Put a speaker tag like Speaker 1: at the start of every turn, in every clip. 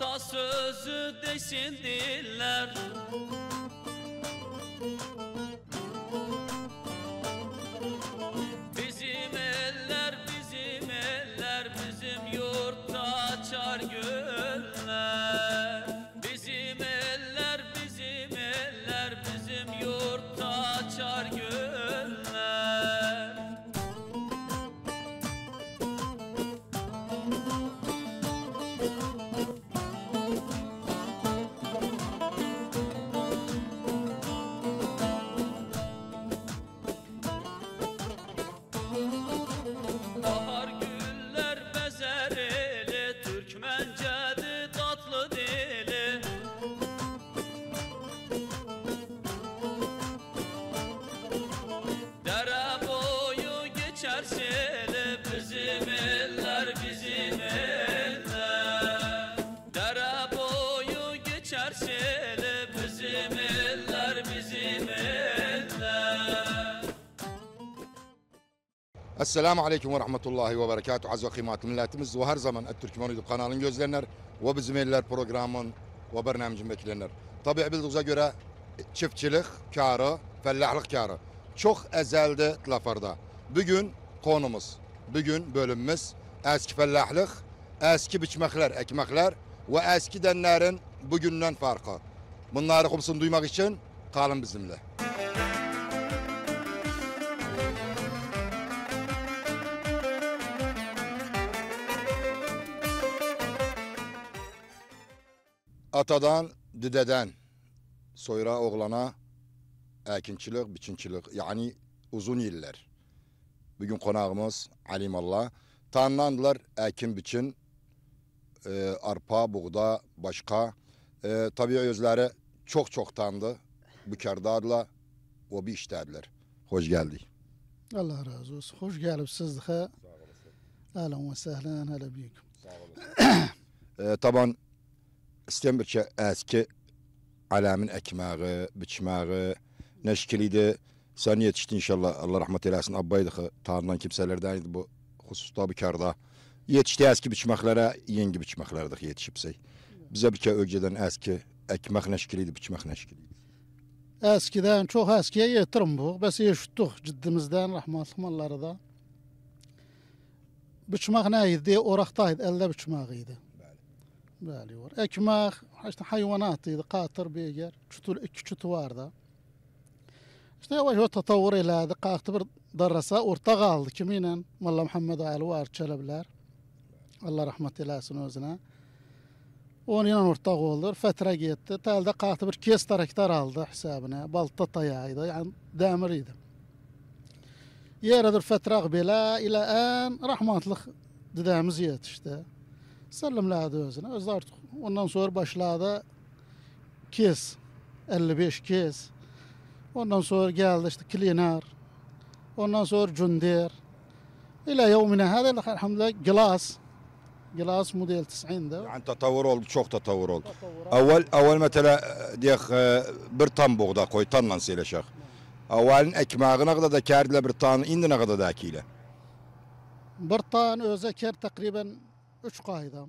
Speaker 1: sözü desin diller
Speaker 2: Selamu Aleyküm ve Rahmetullahi ve Berekatuhu Aziz ve kıymetli milletimiz ve her zaman Türkmen YouTube kanalını gözleyenler ve bizim eller programın ve bernamecin bekleyenler. Tabi bildiğimize göre çiftçilik karı, fellahlık karı çok ezelde lafarda. Bugün konumuz, bugün bölümümüz eski fellahlık, eski biçmekler, ekmekler ve eski denlerin bugünden farkı. Bunları kumsun duymak için kalın bizimle. Atadan, dededen soyra oğlana əkinçilik, biçinçilik, yani uzun yıllar. Bugün konağımız Alimallah. Tanlandılar əkin, biçin, e, arpa, buğda, başka. E, tabii özleri çok çok bu Bükerdarla o bir işlerdiler. Hoş geldik.
Speaker 3: Allah razı olsun. Hoş gelip sizdiğe. Sağ olasın. Alem ve sahlan hele büyük. Sağ
Speaker 2: olun. e, taban istemir ki, əski aləmin əkməyi, biçməyi nə şəkil idi. Sən yetişdi inşallah. Allah rəhmət eləsin. Abbaydı xı, tanınan kimselerden bu hususta bu karda. Yetişdi əski biçməklərə, yengi biçməklərdə yetişibsək. Bize bir kə önceden əski əkmək nə şəkil idi, biçmək nə şəkil idi.
Speaker 3: Əskidən çox əskiyə yetirəm bu. Bəs yeşitdik ciddimizden rəhmətlik mallarından. Biçmək nə idi? Oraqda idi, əllə biçmək Böyle var. Ekmek, işte hayvanatıydı, katır beygir, çutul, iki çutu vardı. İşte yavaş yavaş tatavvur ilerledi. Kalktı bir darasa orta kaldı kimiyle? Molla Muhammed Ali var çelebiler. Allah rahmet eylesin özüne. Onunla ortak oldu. Fetre gitti. Telde kalktı bir kes taraktar aldı hesabına. Balta tayağıydı. Yani demiriydi. Yeredir fetre bile ile en rahmatlık dediğimiz işte. سلم لها دوزنا ازارت ondan sonra başladı kes 55 kes ondan sonra geldi işte klinar ondan sonra cundir İlla yevmine hadi. elhamdülillah glass
Speaker 2: Glas, موديل 90 ده يعني تطور oldu çok تطور oldu. Evvel evvel mesela e, diye e, bir tam buğda koy tanla seyleşek. Evvelin ekmeğine kadar da kerdiler bir tan indi ne kadar da akiyle.
Speaker 3: Bir tan öze ker takriben 3 قاعده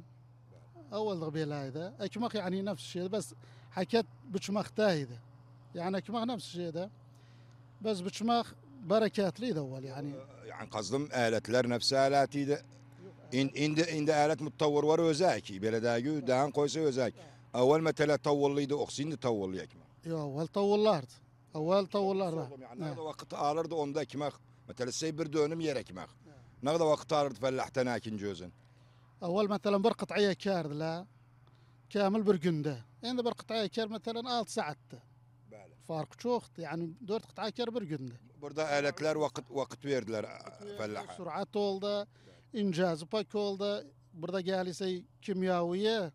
Speaker 3: اول قبيله هذا اكمق يعني نفس الشيء بس حكيت بتشمخ تاهده يعني اكمق نفس الشيء ده بس بتشمخ bereketliydi evvel yani.
Speaker 2: Yani kazdım aletler nefsi aletiydi. İn, indi, indi alet muttavur var özaki. Beledagi daha koysa özak. Evvel mesela tavulluydu, oksindi tavullu ekmek.
Speaker 3: Yo, evvel tavullardı. Evvel tavullardı. Yani ne kadar vakit alırdı onda
Speaker 2: ekmek. Mesela bir dönüm yer ekmek. Ne kadar vakit alırdı fellahtan akinci özün.
Speaker 3: Avval mesela bir kıtaya kerdiler. Kamil bir günde. Şimdi bir kıtaya ker mesela 6 saatte. Fark çoktu. Yani 4 kıtaya ker bir günde. Burada aletler
Speaker 2: vakit vakit verdiler fellaha.
Speaker 3: Sürat oldu. İncazı pak oldu. Burada gelirse kimyaviye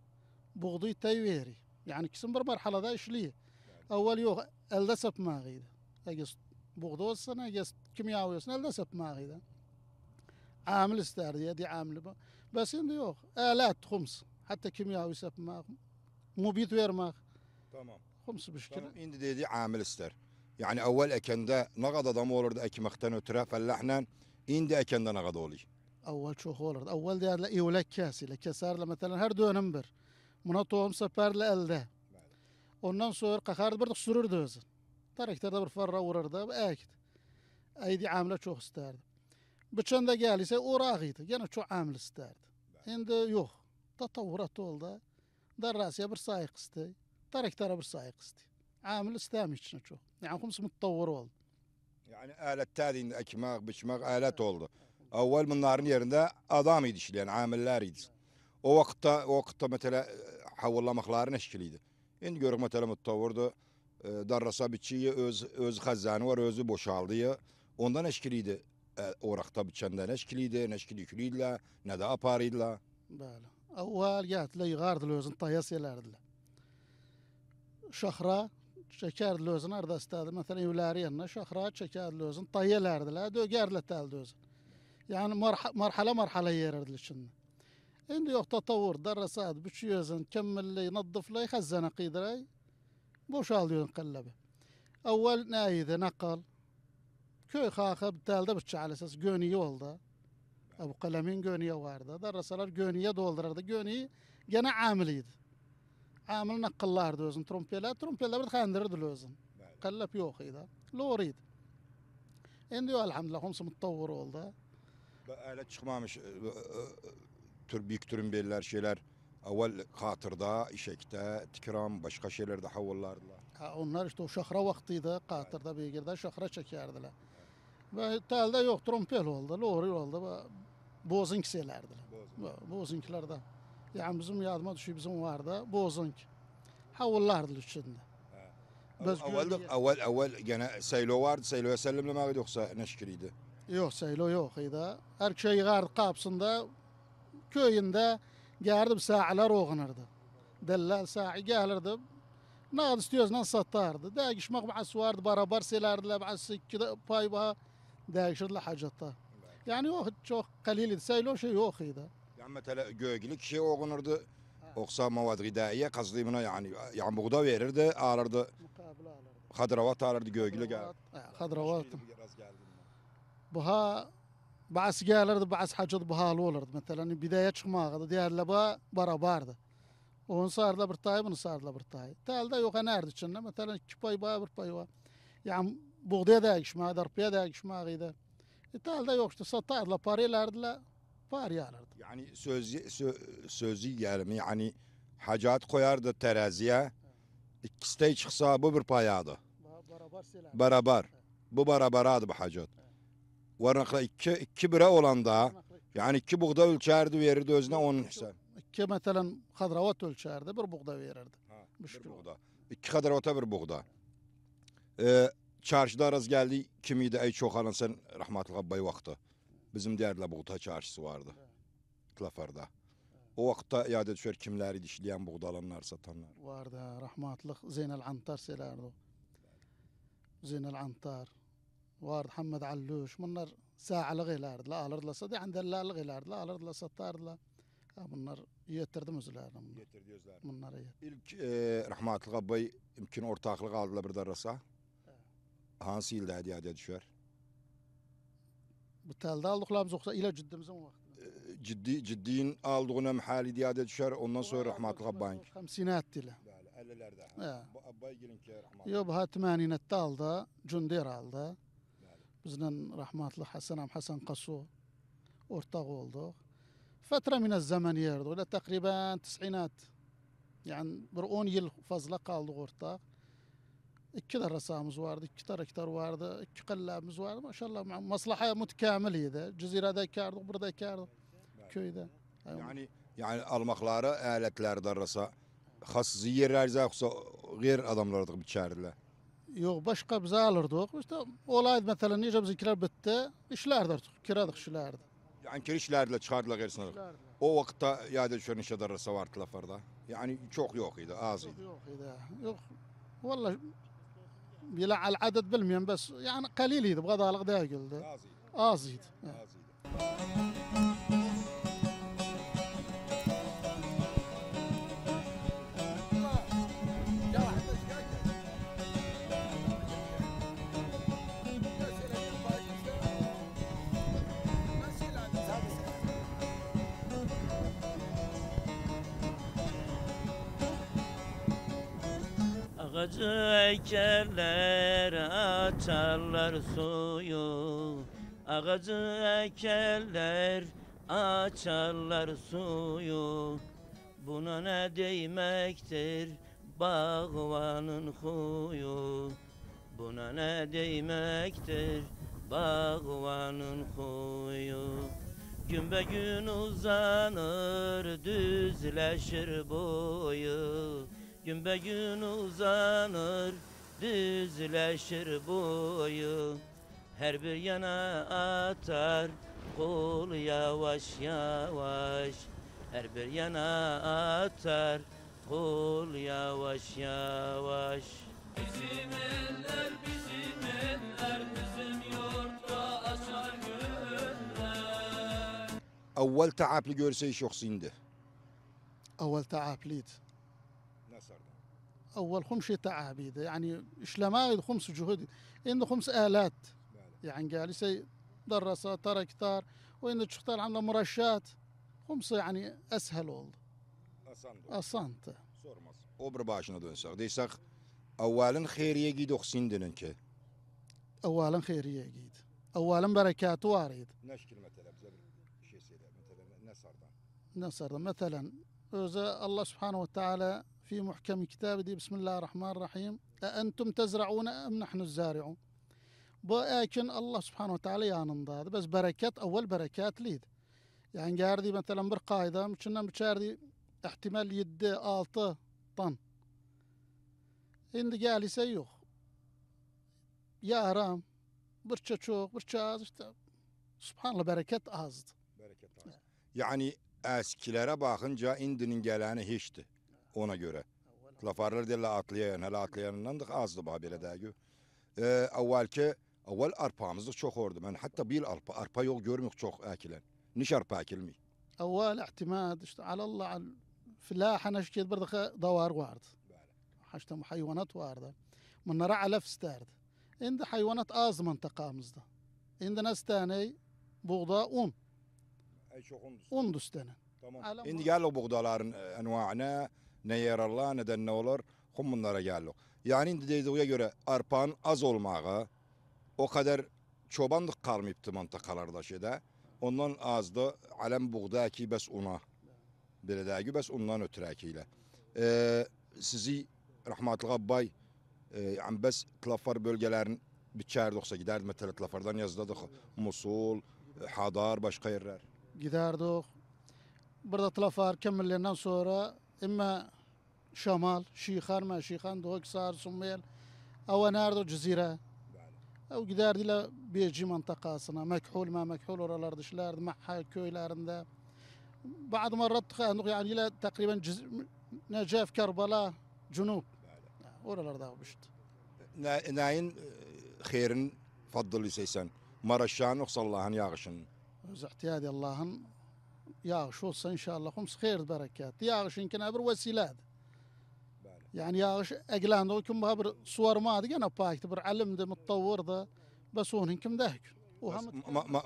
Speaker 3: buğday tayveri. Yani ikisini bir merhalede işliyor. Avval yok. Elde sapmağıydı. Eges buğday olsun, eges kimyaviye elde sapmağıydı. Amil isterdi ya amil bu. Bəs indi yox. Ələt xums. Hətta kimyavi səpmək, mubit vermək. Tamam. Xums müşkülə.
Speaker 2: Tamam. İndi dediyi amil istər. Yani evvel ekende ne kadar adam olurdu ekmekten ötürü fellahla indi ekende ne kadar oluyor?
Speaker 3: Evvel çok olurdu. Evvel derle ivlek kesiyle keserle mesela her dönem bir. Buna tohum seperle elde. Ondan sonra kakardı bir sürürdü özü. Tarakterde bir farra vururdu. Ekti. Eydi amile çok isterdi bichanda galisa o'rag'iydi yana shu aml istardi yok, yo'q tasavvurat bo'ldi darrasiya bir sayi qisdi taraktara bir sayi qisdi aml istam hech nacho yani xums mutavvir oldu.
Speaker 2: yani aletler indi ekmek, biçmek alet oldu. Evvel bunların yerinde adam idi işleyen, amiller idi. O vakitte, o vakitte mesela havallamakların eşkiliydi. Şimdi görük mesela muttavurdu. E, darrasa biçiyi öz, öz hazanı var, özü boşaldı Ondan eşkiliydi. اورختا بچند نشکلیده نشکلی کلیدلا ندا آپاریدلا
Speaker 3: بله اول یاد لی غارد لوزن تایسی لردلا شخرا شکر لوزن ارد استاد مثلا یولاری هنر شخرا شکر لوزن تایی لردلا دو گرد لتال دوزن یعنی يعني مرحله مرحله یه لردلا چند این دیو تطور درسات بچیوزن کمل لی نظف لی خزن قیدرای بوشال دیون قلبه اول نایده نقل köy halkı delde bıçağlısız gönüyü oldu. Bu kalemin gönüye vardı. Darasalar gönüye doldurardı. Gönüyü gene amiliydi. Amil nakıllardı özün trompeler. Trompeler bir kandırırdı özün. Kallap yok idi. Loriydi. Şimdi elhamdülillah homsu muttavur oldu.
Speaker 2: Öyle çıkmamış e, e, e, tür büyük türün belirler şeyler evvel katırda, işekte, tikram, başka şeylerde havullardılar.
Speaker 3: Ha, onlar işte o şahra vaktiydi, katırda, girdi, şahra çekerdiler. Ve telde yok trompel oldu, loril oldu ve bozink selerdi. Bozink. Bozinklarda. Yani bizim yadıma düşüyor bizim vardı bozink. Havullardı içinde.
Speaker 2: Biz avval avval avval gene saylo vardı. Sayloya sellemleme yoksa neşkiriydi.
Speaker 3: Yok saylo yok idi. Her şey gardı kapsında köyünde geldi saalar oğunardı. Dellal sa'i gelirdi. Ne istiyoruz nasıl satardı. Değişmek bahsi vardı. Barabar selerdiler. Bahsi pay bahsi değişir la hacatta. Yani yok çok kalil o şey yok idi.
Speaker 2: Yani mesela göğgülük şey okunurdu. Oksa mavad gıdaiye kazdımına yani yani buğda verirdi ağırdı. Mukabil alırdı. Hadravat alırdı göğgülü gel.
Speaker 3: Hadravat. Bu ha bazı gelirdi bazı bu bahalı olurdu. Mesela hani bidaya çıkmağı diğerle ba barabardı. Onun sarla bir tay bunu sarla bir tay. Talda yok nerdi çünkü mesela iki pay ba bir pay var. Yani buğdaya da yakışmaz, arpaya da yakışmaz idi. İthalde e, yoktu, satardılar, parayla erdiler, var yarardı.
Speaker 2: Yani söz, sö, sözü yerim, yani hacat koyardı teraziye, ikisi de çıksa bu bir payadı. Barabar. Barabar. Bu barabaradı bu hacat. Varnakla iki, iki bire olan da, yani iki buğda ölçerdi, verirdi özüne onun hisse.
Speaker 3: İki mesela kadravat ölçerdi, bir buğda verirdi. Ha, bir buğda. İki
Speaker 2: kadravata bir buğda. Ee, çarşıda araz geldi kimiydi ey çok sen rahmetli bay vakti. Bizim derdiler buğda çarşısı vardı. Klafarda. O vaxtda yada düşər kimləri dişləyən buğdalanlar satanlar.
Speaker 3: Vardı rahmatlıq Zeynel Antar selərdi. Zeynel Antar. Vardı Həmməd Alluş. Bunlar sa'alıq elərdilər, alırdılarsa da əndəllərlik elərdilər, alırdılar, satardılar. Bunlar yetirdim özlərini. Yetirdi özlərini. Bunları yetirdi.
Speaker 2: İlk e, rahmatlığa bay imkin ortaqlıq aldılar bir darasa hansı ildə hədiyyəyə düşer.
Speaker 3: Bu təldə aldıklarımız yoksa ilə ciddimizin o vaxtı?
Speaker 2: Ciddi, ciddiyin aldığına mühəli hədiyyəyə düşer ondan sonra rəhmətli Qabbank.
Speaker 3: 50-ət ilə.
Speaker 2: Bəli, Bu Abbay gelin ki, rəhmətli. Yox, bu
Speaker 3: 80-ətdə aldı, Cündər aldı. Bizlə rəhmətli Həsən am Hasan Qasu ortaq oldu. Fətrə minə zaman yerdə, elə təqribən 90 Yani bir 10 yıl fazla kaldı ortaq. İki tane sahamız vardı, iki tane kitar vardı, iki kallemiz vardı. Maşallah maslaha mutekamiliydi. Cezirede ekerdik, burada ekerdik, köyde. Yani
Speaker 2: yani almakları aletlerde arasa has ziyerlerce yoksa gayr adamlardık biçerdiler.
Speaker 3: Yok başka bize alırdık. İşte olaydı mesela nice bizimkiler bitti. İşlerdi artık. Kiradık işlerdi.
Speaker 2: Yani kirişlerle çıkardılar gerisini. O vakitte ya da şöyle işe darısı vardı lafarda. Yani çok yok idi, az idi.
Speaker 3: Yok idi. Yok. Vallahi بيلع العدد بالمئة بس يعني قليل يبغى ضالغ دايقل ازيد آه، ازيد آه، آه،
Speaker 4: Ağacı ekerler açarlar suyu Ağacı ekerler açarlar suyu Buna ne değmektir bağvanın huyu Buna ne değmektir bağvanın huyu Gün be gün uzanır düzleşir boyu Gün be gün uzanır Düzleşir boyu Her bir yana atar Kol yavaş yavaş Her bir yana atar Kol yavaş yavaş
Speaker 1: Bizim eller bizim eller Bizim yurtta açar
Speaker 2: güller Evvel taapli görse iş yoksa indi
Speaker 3: Evvel taapliydi الاثر ده اول خمس تاع عبيد يعني اشلما خمس جهد انه خمس الات يعني قال سي درس تركتار وين تختار عندنا مرشات خمس يعني اسهل والله اسانت اصنت صور
Speaker 2: مصر اوبر باش ندون سخ دي سخ اولا خير يجيد خسين دننك
Speaker 3: اولا خير يجيد اولا بركات وارد
Speaker 2: نشكل مثلا شي سيدا مثلا نصر دا.
Speaker 3: نصر دا. مثلا الله سبحانه وتعالى في محكم كتابه بسم الله الرحمن الرحيم أأنتم تزرعون أم نحن الزارعون لكن الله سبحانه وتعالى yanında بس بركات أول بركات ليد يعني geldi مثلا bir kaida içinden biçerdi ihtimal 7 6 ton Şimdi gelirse yok. Yaram, birçe çok, birçe az işte. Subhanallah bereket azdı. Bereket
Speaker 2: azdı. Yani eskilere bakınca indinin geleni hiçti ona göre. Lafarlar dille atlayan, hele atlayanından da azdı babile dergi. Ee, evvelki, evvel arpamız da çok ordu. Ben hatta bir arpa, arpa yol görmüyor çok akilen. Niş arpa akilmi?
Speaker 3: Evvel ihtimad işte alallah فلاحة نشجد بردخ دوار وارد حشتم حيوانات واردة من نرى علف ستارد عند حيوانات آز منطقة مزدة عند ناس تاني بغضاء أم أي شو قندس قندس تاني
Speaker 2: tamam. Şimdi gel o buğdaların envaına ne yararlı ne de ne olur. Hum bunlara geldik. Yani dediğine göre Arpa'n az olmağı o kadar çobanlık kalmayıptı mantakalarda şeyde. Ondan azdı alem ki bes ona. Belə dəqiq bəs ondan ötürəkilə. E, ee, sizi rahmetli Abbay e, yəni bəs Tlafar bölgələrin biçərdiqsə gidərdik məsələn Tlafardan yazdadıq Musul, e, Hadar, başka yerler.
Speaker 3: Giderdik. Burada Tlafar kemillerinden sonra إما شمال شيخان ما شيخان دوك صار سميل أو ناردو جزيرة أو قدار دي بيجي منطقة صنا مكحول ما مكحول ورا الأرض شلارد محا كوي لارندا بعض مرات يعني إلى تقريبا جز... نجاف كربلاء جنوب ورا الأرض بشت
Speaker 2: ناين خير فضل لسيسان مرشان وصلاهن ياغشن
Speaker 3: اعتيادي اللهن yağış olsa inşallah hums hayır berekat. Yağışınkine bir vesiledir. Yani yağış eglende o kim bir suvarmadı gene pakti bir alimdi muttavvurdu. Bas onun kim dehkün.
Speaker 2: O ham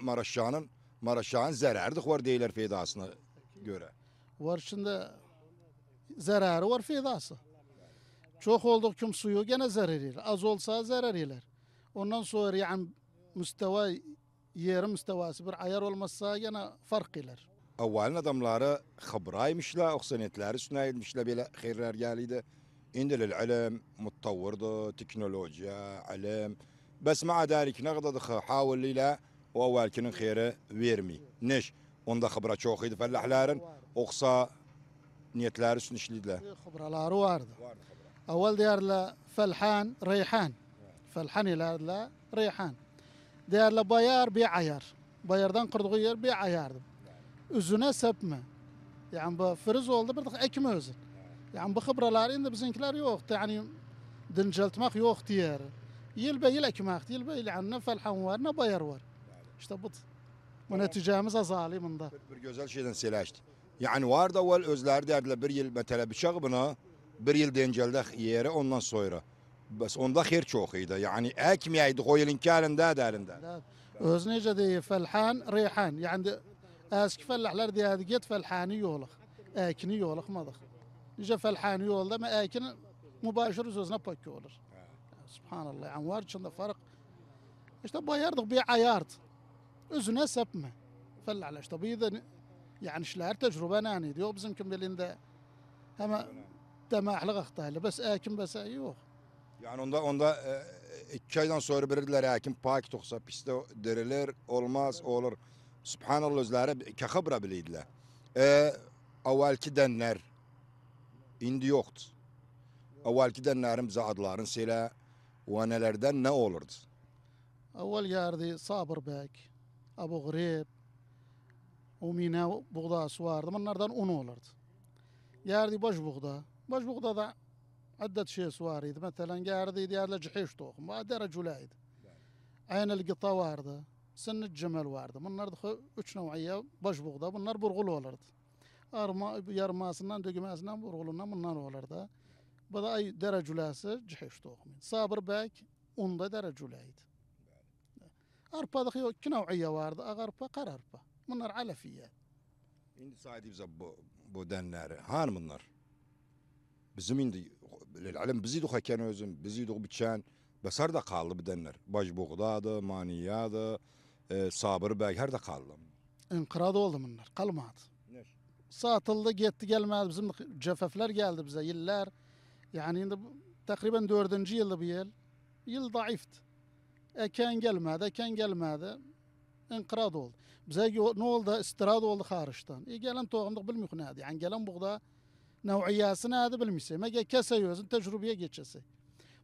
Speaker 2: Maraşşanın Maraşşan zererdi var değiller feydasına göre.
Speaker 3: Var şimdi zararı var feydası. Çok olduk kim suyu gene zarar eder. Az olsa zarar eder. Ondan sonra yani müsteva yer müstevası bir ayar olmazsa gene fark eder
Speaker 2: avvalin odamlari xibra emishlar oqsonetlar ustuna emishlar bela xayrlargalidi endi lil ilm muttawirdi teknologiya ilm bas ma dalik nagdad hawil ila va avvalkinin xayri vermi nish unda xibra cho'q edi fallahlarin o'qsa niyatlari ustun ishlaydilar
Speaker 3: xibralari avval deyardilar falhan rayhan falhan ilardilar rayhan deyardilar bayar beayar bayardan qurdig'i yer beayardi üzüne sepme. Yani bu fırız oldu bir ekme özün. Yani bu hıbralar indi bizimkiler yoktu. Yani dinceltmek yok diğer. Yıl be yıl ekmek, yıl be yıl anne felhan var ne bayar var. İşte bu. Bu neticemiz azali bunda. Bir, bir
Speaker 2: güzel şeyden seleşti. Yani var da var özler derdiler bir yıl mesela bıçak buna bir yıl dencelde yeri ondan sonra. Bas onda her çok iyiydi. Yani ekmeyeydi o yılın kârında derinde.
Speaker 3: Öz nece diye felhan, reyhan. Yani eski fellahlar derdi git felhani yoluk. Ekini yolukmadık. Nice felhani yolda ama ekini mübaşir sözüne pakı olur. Subhanallah. Anvar içinde fark. İşte bayardık bir ayart. Özüne sepme. Fellahlar işte bu da yani şeyler tecrübe nani diyor bizimkin belinde. Ama temahlık aktayla. Bes ekin bes yok.
Speaker 2: Yani onda onda e, iki aydan sonra verirdiler hakim pak toksa piste deriler olmaz olur subhanallah özləri kəxəbrə biliydilər. E, əvvəlki dənlər indi yoxdur. Əvvəlki dənlərin bizə adlarını silə və nələrdən nə olurdu?
Speaker 3: Əvvəl gəldi Sabır bək, Abu Qrib, Umina buğdası vardı. Bunlardan un olurdu. Geldi baş buğda. Baş buğda da عدة şey سواريد مثلا قاعد ديار له جحيش طوخ ما درج ولايد عين القطه vardı sınır cemel vardı. Bunlar da üç nevaiye başbuğda. Bunlar burgulu olurdu. Arma, yarmasından, dögümesinden, burgulundan bunlar olurdu. Bu da ay dereculası ciheşti okumayın. Sabır bek onda dereculeydi. Arpadaki yok ki nevaiye vardı. Ağarpa, kararpa. Bunlar alefiye.
Speaker 2: Şimdi saydığımızda bu, bu denleri. Han bunlar? Bizim indi, alem bizi de hakken özüm, bizi de biçen, besar da kaldı bedenler. Başbuğdadı, maniyadı, e, ee, sabır bəgər də qaldım.
Speaker 3: İnqirad oldu bunlar, kalmadı. qalmadı. Satıldı, gitti gelmedi. Bizim cəfəflər geldi bize yıllar. Yani indi təqribən 4 dördüncü ildir bu il. Yıl zayıftı. Eken gelmedi, eken gelmedi. İnqirad oldu. Bize ne oldu? İstirad oldu xarışdan. E, gelen toğumduk bilmiyor neydi. Yani gelen buğda ne neydi bilmiyorsa. Mege kese yüzün tecrübeye geçesi.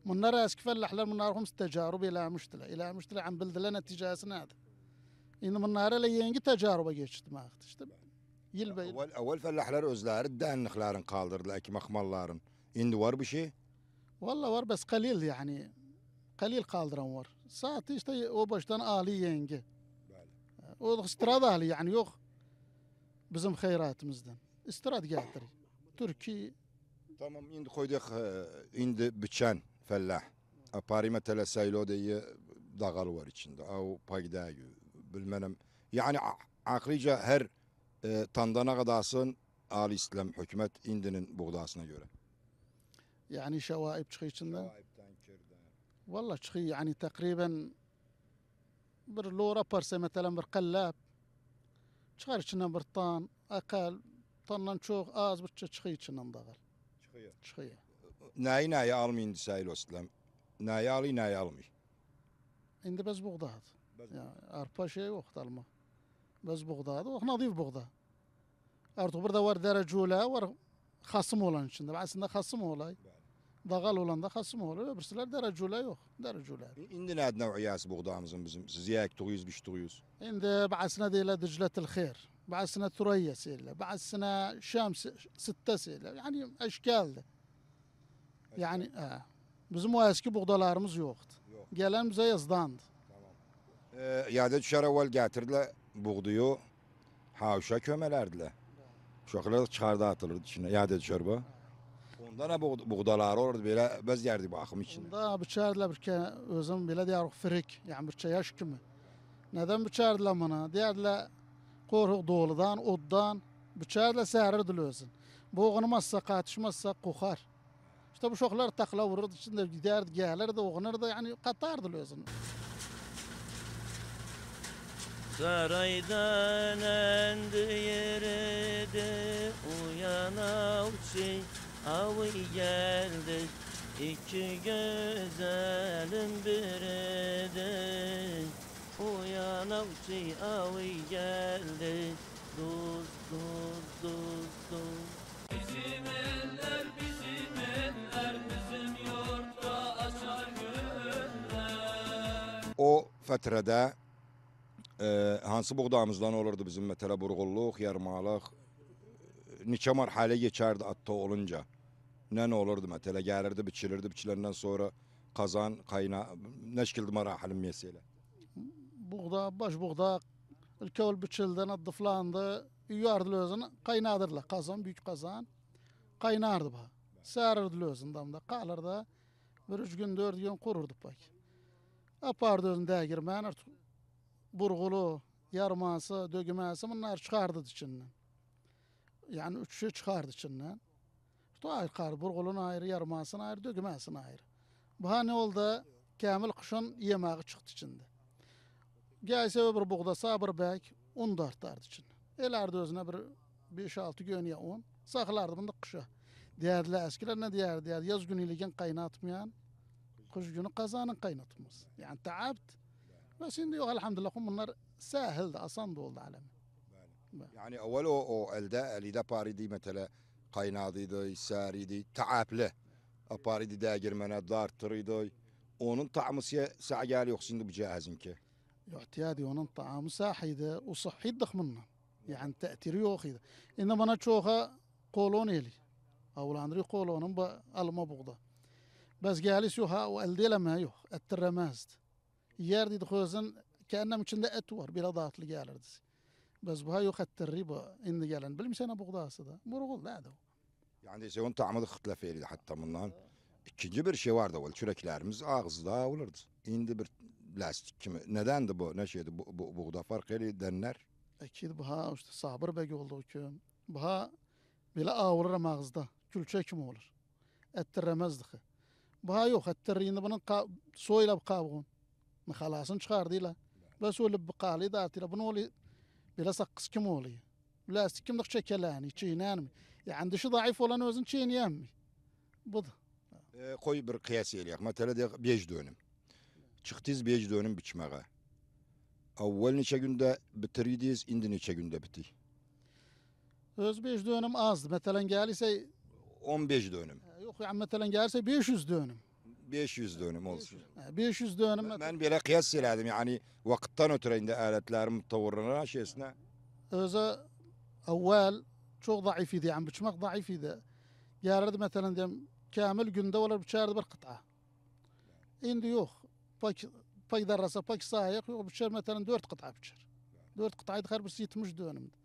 Speaker 3: Bunlar eski fellahlar, bunlar hums tecarub ilamıştılar. İlamıştılar, an bildiler neticesi neydi. İndi bunlar elə yeni təcrübə keçirməkdir. İşte
Speaker 2: yil bə Əvvəl əvvəl fəllahlar özləri dənliklərini qaldırdılar, əkmə xmallarını. İndi var bir şey?
Speaker 3: Valla var, bəs qalil yani, Qalil qaldıran var. Saat işte o baştan ali yengi. Bəli. O istiradəli, yani yok, Bizim xeyratımızdan. İstirad gətirir. Türkiye Tamam indi
Speaker 2: qoyduq e, indi biçən fəllah. Apari e, məsələsi ilə deyə dağal var içinde, içində. Au pagdayı bilmənəm. Yani, axirica her e, tandana qadasın Ali İslam hökumət indinin buğdasına görə.
Speaker 3: Yani şevaip çıkıyor içinden. Şevaipten, Valla çıkıyor yani takriben bir lora parse mesela bir kallab çıkar içinden bir tan, akal, tandan çok az bütçe çıkıyor içinden dağıl. Çıkıyor. Çıkıyor.
Speaker 2: Neyi neyi almayın deseyil o İslam? Neyi alayım neyi almayın?
Speaker 3: İndi biz buğdahat. يعني أربا شيء وقت الماء بس بغداد وقت نظيف بغداد أرتو بردا ور درجة ولا ور خصم olan içinde. Aslında خصم olay. Dağal olanda xasım olur. Öbürsülər dərəcülə yox, dərəcülə.
Speaker 2: İndi nədir növ'iyyəsi buğdamızın bizim? Siz yeyək 900 biş 900.
Speaker 3: İndi bəəsinə deyilə Diclətül Xeyr, bəəsinə Turayya seyilə, bəəsinə Şam sittə seyilə. Yani əşkəldir. Yani ə, bizim o əski buğdalarımız yoxdur. Yox. Gələn bizə yazdandır.
Speaker 2: Ee, yada düşər əvvəl gətirdilər buğduyu havşa kömələrdilə. Uşaqlar çıxarda atılırdı içinə, yada düşər bu. Onda nə buğd buğdaları olurdu, belə bəz yerdik baxım
Speaker 3: içində. Onda biçərdilər bir ki, özüm belə deyərək firik, yəni bir şey yaş kimi. Nədən biçərdilər bunu? Deyərdilər, qorxuq doğuludan, oddan, biçərdilər səhərirdilər özün. Boğunmazsa, qatışmazsa qoxar. İşte bu uşaqlar takla vururdu, içində Giderdi gəlirdi, oğunurdu, yani qatardı özünü.
Speaker 4: Saraydan endi yeride uyan avçı avı geldi İki gözelim biride Uyan avçı avı geldi Dur dur dur dur Bizim
Speaker 1: eller bizim eller Bizim yurtta açar gönüller
Speaker 2: O fatrada ee, hansı buğdamızdan olurdu bizim mesela burğulluk, yarmalık? Ee, Neçə marhalə geçərdi atta olunca? Nə nə olurdu mesela? Gəlirdi, biçilirdi, biçiləndən sonra kazan kayna nə şəkildə marhalın mesələ?
Speaker 3: Buğda, baş buğda, ülkəvül biçildi, nadıflandı, yüyardı özünü, qaynadırlar, kazan büyük qazan, qaynardı bax. Sərirdi özünü damda, qalırdı, bir üç gün, dört gün qururdu bak, Apardı özünü dəgirmən, artıq burgulu, yarması, dögümesi bunlar çıkardı içinden. Yani üç şey çıkardı içinden. İşte ayrı kar, burgulun ayrı, yarmasın ayrı, dögümesin ayrı. Bu ne oldu, kamil kışın yemeği çıktı içinde. Gelse bir buğdasa sabır bek, un da artardı içinden. Elerdi özüne bir 5-6 gün ya un, saklardı bunu kışa. Değerli eskiler ne diğer diğer yaz günüyle kaynatmayan, kış günü kazanın kaynatmaz. Yani taapt, و شنو الحمد لله خم النار ساهل ده أصلا دول ده
Speaker 2: يعني أوله أو الداء اللي ده باري مثلا قيناضي دي ساري دي تعاب له باريدي دي داجر من الدار تري دي ونن طعم سيا سعجالي بجاهز انك
Speaker 3: يحتيادي ونن طعم ساحي وصحي ده منه يعني تأثير يوخي ده إنما نتشوها قولوني لي او عندي قولون با ألمبوغ بس جالس يوها وألدي لما يوخ الترماز yerdi xozun kendim içinde et var bir dağıtlı gelirdi. Biz bu yok etti riba indi gelen bilmişsene buğdası da. Burgul da o.
Speaker 2: Yani senin şey, tamamı ihtilafiydi hatta bundan. İkinci bir şey vardı o çüreklerimiz ağızda olurdu. İndi bir lastik kimi de bu ne şeydi bu, bu buğda farkıyla denler.
Speaker 3: Ekid bu ha işte sabır bek oldu ki. Bu ha bile ağırır ağızda. Külçe kim olur? Ettiremezdik. Bu ha yok ettir indi bunun soyla kabuğun mahalasını çıkardıyla. Bilas ölüp bıqalı da atıyla. Bunu oluyor. Bilas hakkıs kim oluyor? kim Bilas kimdik çekelani, mi? Yani dışı zayıf olan özün mi? Bu da.
Speaker 2: E, koy bir kıyas eliyek. Mesela de bej dönüm. Çıktız bej dönüm biçmeğe. Avval neçe günde bitirdiyiz, indi neçe günde bitti.
Speaker 3: Öz bej dönüm azdı. Mesela gelirse...
Speaker 2: 15 dönüm.
Speaker 3: Yok ya yani mesela gelirse 500 dönüm.
Speaker 2: 500 dönüm olsun. 500 dönüm. Ben belə qiyas elədim. Yəni vaxtdan ötürü indi alətlərim tavırlanan şeysinə.
Speaker 3: Özü evvel çok zayıf idi. Yani biçmek zayıf idi. Gelirdi mesela diyelim kamil günde olur biçerdi bir kıta. Şimdi yok. Pak, pak darasa, pak sahaya yok. Biçer mesela dört kıta biçer. Dört kıtaydı her birisi 70 dönümdü.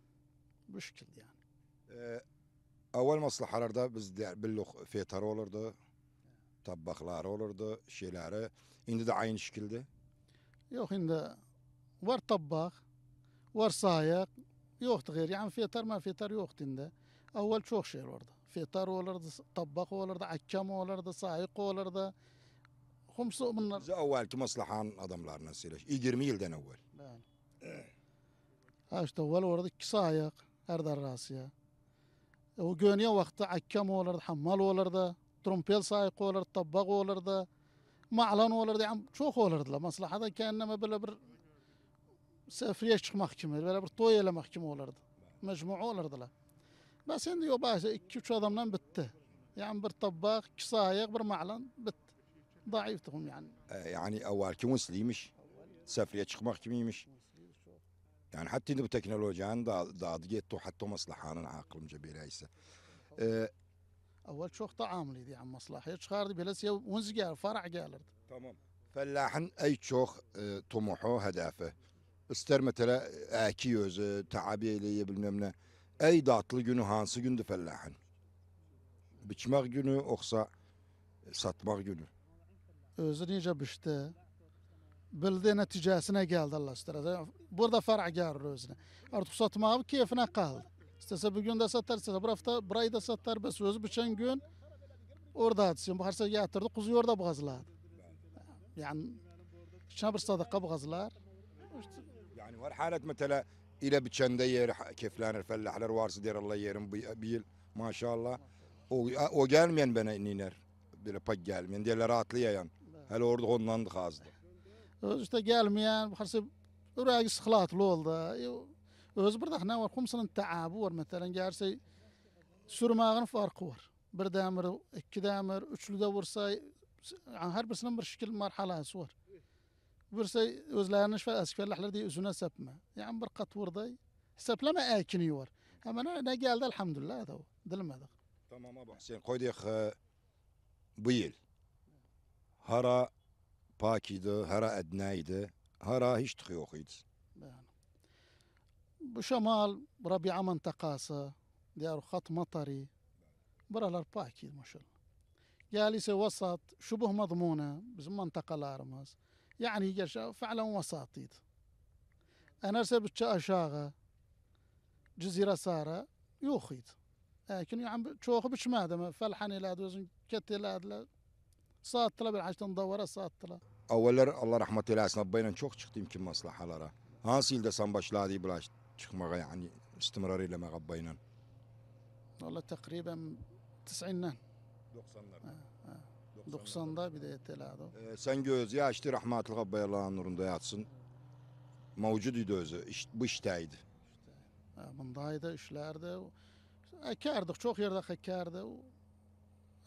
Speaker 3: Bu şekilde yani.
Speaker 2: Ee, Avval maslahalarda biz billuq fetara olurdu tabakları olurdu, şeyleri. İndi de aynı şekilde.
Speaker 3: Yok indi var tabak, var sayak, yoktu gayrı. Yani fitar ma fitar yoktu indi. Evvel çok şey vardı. Fitar olurdu, tabak olurdu, akkam olurdu, sayık olurdu. Humsu bunlar. Bize ki maslahan adamlarına söyleş.
Speaker 2: 20 yıldan evvel.
Speaker 3: Yani. ha işte evvel orada iki sayak, her darrasiye. O gönye vakti akkam olurdu, hamal olurdu. ترومبيل سايق ولرد طباغ ولرد معلن ولرد yani çok olurdular. Maslahada kendime böyle bir sefriye çıkmak kimi, böyle bir toy elemek kimi olurdu. Mecmuu olurdular. Ben şimdi yok bahse iki üç adamdan bitti. Yani bir tabak, iki sayak, bir ma'lan bitti. Zayıftım yani.
Speaker 2: E, yani evvelki musliymiş. Sefriye çıkmak kimiymiş. Yani hatta bu teknolojinin dağdı gitti hatta maslahanın aklımca bireyse. Ee,
Speaker 3: Avval çox da amlıydı yəni maslahəyə çıxardı, beləsiyə 11 gəlir, faraq gəlirdi. Tamam.
Speaker 2: Fəllahın ən çox e, tumuhu, hədəfi. İstər məsələ e, əki özü, təabi eləyə bilməm nə. Ən günü hansı gündür fəllahın? Biçmək günü, oxsa e, satmaq günü?
Speaker 3: Özü necə biçdi? bildi neticesine geldi Allah istirahat. Burada fark gelir özüne. Artık satmağı keyfine kaldı. İstese bugün de satar, istese bir hafta burayı da satar. Biz özü biçen gün orada atsın. Baharsa yatırdı, kuzu orada boğazlar. Yani içine bir sadaka gazlar?
Speaker 2: Yani var halet mesela ile biçende yer keflenir fellahlar varsa der Allah yerim bir yıl maşallah. O, o gelmeyen bana iner. Böyle pak gelmeyen diğerleri atlayayan. Hele orada onlandık azdı.
Speaker 3: İşte gelmeyen, baharsa Oraya sıkılatlı oldu. E, o'zi bir dahna var qumsinin taabi var masalan garchi surmag'ini farqi bor bir damir ikki damir uchlida ursa har birsini bir şekil shikil marhalasi bor bursa o'zlarini askarlar deyi uzun asabma ya'ni bir qatvorday hisoblama akini bor hamana nagaldi alhamdulillah dilmadi tamam abi
Speaker 2: sen qo'ydik e, bu yil hara pok edi hara adna edi hara hech yo'q edi
Speaker 3: bu شمال ربيعة منطقة ديار خط مطري براlar pakiydi maşallah. جالسة وسط شبه مضمونة bizim منطقalarımız. Yani yaşa فعلا وساطيد. Enerse bütçe aşağı cizire sara yuxid. Lakin yani çoğu biçmədi mi? Felhan elədi, özün ket elədi. Saattıla bir açdan davara saattıla.
Speaker 2: Avvalar Allah rahmet eylesin. Abbayla çok çıktım ki maslahalara. Hansı ilde sen başladı bu çıkmaya yani istimirarıyla mı gabbayla?
Speaker 3: Valla takriben 90'dan. 90'lar. Ha, ha. 90'da bir de eteladı.
Speaker 2: Ee, sen göz ya işte rahmetli Gabbayallah nurunda yatsın. Mevcuduydu özü. İş, bu işteydi.
Speaker 3: İşte. Bundaydı işlerdi. Ekerdik çok yerde ekerdi.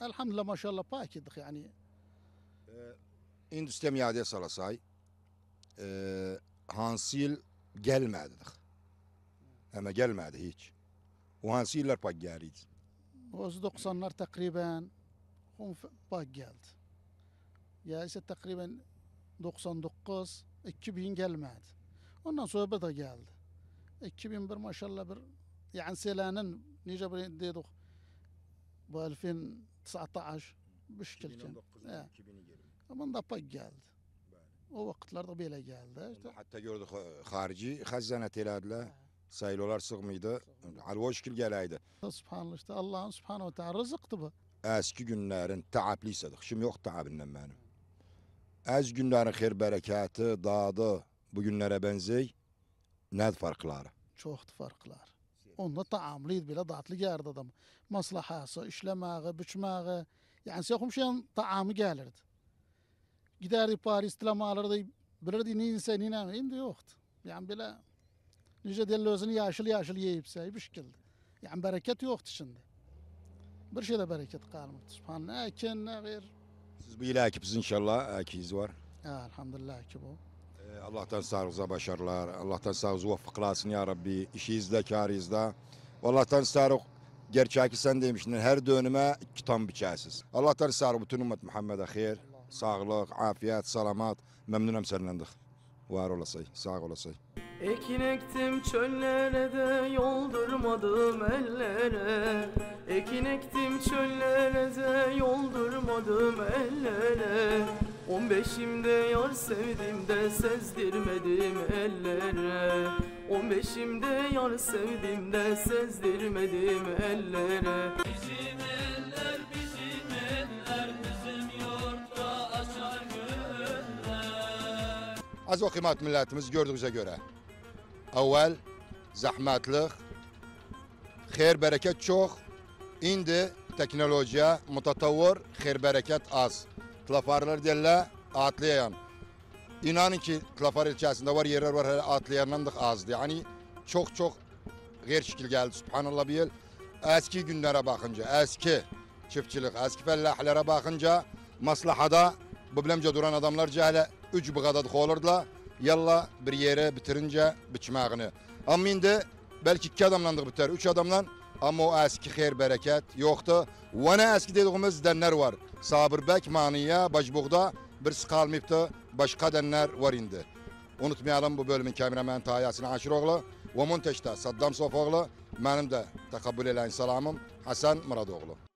Speaker 3: Elhamdülillah maşallah pak idik yani.
Speaker 2: Ee, İndi istemiyade salasay. Ee, Hansil gelmedi. Ama gelmedi hiç. Mühendisiler pak geldiydi.
Speaker 3: Boz 90'lar takriben hum pak geldi. Ya ise takriben 99, 2000 gelmedi. Ondan sonra da geldi. 2001 maşallah bir yani selanin nice bir dedik bu 2019 bu şekilde. 2019'dan geldi. Ama da pak geldi. O vakitlerde böyle geldi. İşte. Hatta
Speaker 2: gördük e, harici hazanet elediler. Ha sayılar sığmaydı. Alva şükür geleydi.
Speaker 3: Subhanallah işte Allah'ın subhanahu teala rızıktı bu.
Speaker 2: Eski günlerin taapliyseydik. Şimdi yok taabinden benim. Az günlerin her bereketi, dağdı bugünlere benzey.
Speaker 3: Ne farkları? Çok farklar. Onda taamlıydı bile tatlı geldi adam. Maslahası, işlemeği, biçmeği. Yani siyahımşayan taamı gelirdi. Giderdi Paris tilama alırdı. Bilirdi ne insan, ne Şimdi yoktu. Yani bile Nice deli özünü yaşıl yaşıl yiyip saymış geldi. Yani bereket yoktu şimdi. Bir şeyde bereket kalmadı. Subhanallah, ekin, ne gayr.
Speaker 2: Siz bu ile ekipsiz inşallah. Ekiz var.
Speaker 3: Elhamdülillah ki bu.
Speaker 2: Ee, Allah'tan sağınıza başarılar. Allah'tan sağınızı vaffıklasın ya Rabbi. İşinizde, karınızda. Allah'tan sağlık gerçəki sən demişdin, hər dönümə iki tam biçəsiz. Allahdan sağ bütün ümmət Muhammedə xeyir, Sağlık, afiyət, salamat. Memnunum səninləndik. Var olasay, sağ olasay.
Speaker 1: Ekin ektim çöllere de yoldurmadım ellere Ekin ektim çöllere de yoldurmadım ellere On beşimde yar sevdim de sezdirmedim ellere On beşimde yar sevdim de sezdirmedim ellere
Speaker 2: Bizim eller
Speaker 1: bizim eller bizim yurtta açar günler
Speaker 2: Az o kıymet milletimiz gördüğümüze göre Evvel zahmetlik, xeyir bereket çok. İndi teknoloji mutatavvur, xeyir bereket az. Klafarlar derler atlayan. İnanın ki Klafar ilçesinde var yerler var hele atlayanlar da azdı. Yani çok çok gayr şekil geldi. Subhanallah bir yıl. Eski günlere bakınca, eski çiftçilik, eski fellahlara bakınca maslahada bublemce duran adamlar cehale üç bu kadar olurdular yalla bir yere bitirince biçmağını. Ama indi belki iki adamlandık biter, üç adamlan ama o eski xeyr bereket yoktu. Ve ne eski dediğimiz denler var. Sabır bek maniye bacbuğda bir sıkalmayıptı, başka denler var indi. Unutmayalım bu bölümün kameramen Taha Yasin Aşiroğlu ve Montaj'da Saddam Sofoğlu, benim de takabbül eden selamım Hasan Muradoğlu.